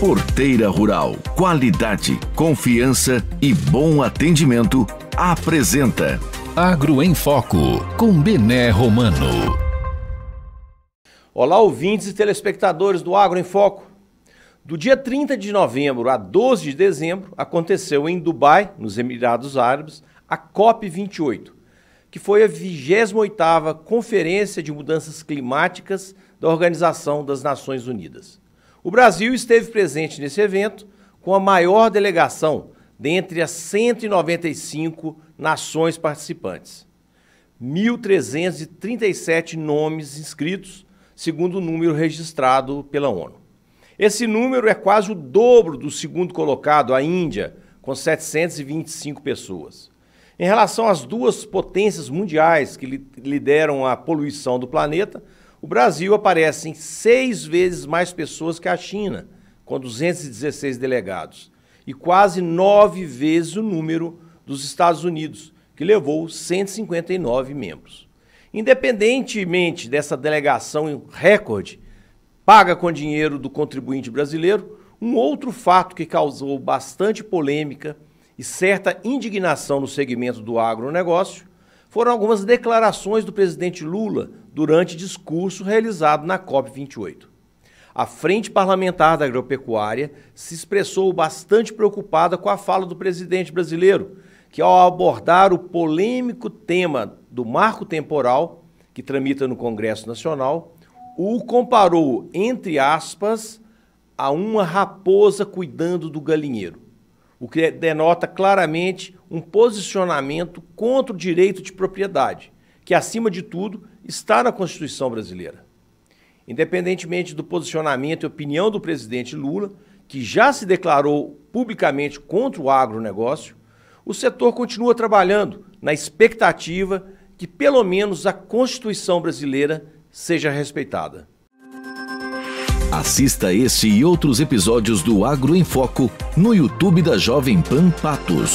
Porteira Rural, qualidade, confiança e bom atendimento apresenta Agro em Foco com Bené Romano. Olá, ouvintes e telespectadores do Agro em Foco. Do dia 30 de novembro a 12 de dezembro, aconteceu em Dubai, nos Emirados Árabes, a COP28, que foi a 28ª Conferência de Mudanças Climáticas da Organização das Nações Unidas. O Brasil esteve presente nesse evento com a maior delegação dentre as 195 nações participantes. 1.337 nomes inscritos, segundo o número registrado pela ONU. Esse número é quase o dobro do segundo colocado, a Índia, com 725 pessoas. Em relação às duas potências mundiais que lideram a poluição do planeta, o Brasil aparece em seis vezes mais pessoas que a China, com 216 delegados, e quase nove vezes o número dos Estados Unidos, que levou 159 membros. Independentemente dessa delegação recorde, paga com dinheiro do contribuinte brasileiro, um outro fato que causou bastante polêmica e certa indignação no segmento do agronegócio foram algumas declarações do presidente Lula durante discurso realizado na COP28. A Frente Parlamentar da Agropecuária se expressou bastante preocupada com a fala do presidente brasileiro, que, ao abordar o polêmico tema do marco temporal, que tramita no Congresso Nacional, o comparou, entre aspas, a uma raposa cuidando do galinheiro o que denota claramente um posicionamento contra o direito de propriedade, que, acima de tudo, está na Constituição brasileira. Independentemente do posicionamento e opinião do presidente Lula, que já se declarou publicamente contra o agronegócio, o setor continua trabalhando na expectativa que, pelo menos, a Constituição brasileira seja respeitada. Assista esse e outros episódios do Agro em Foco no YouTube da Jovem Pan Patos.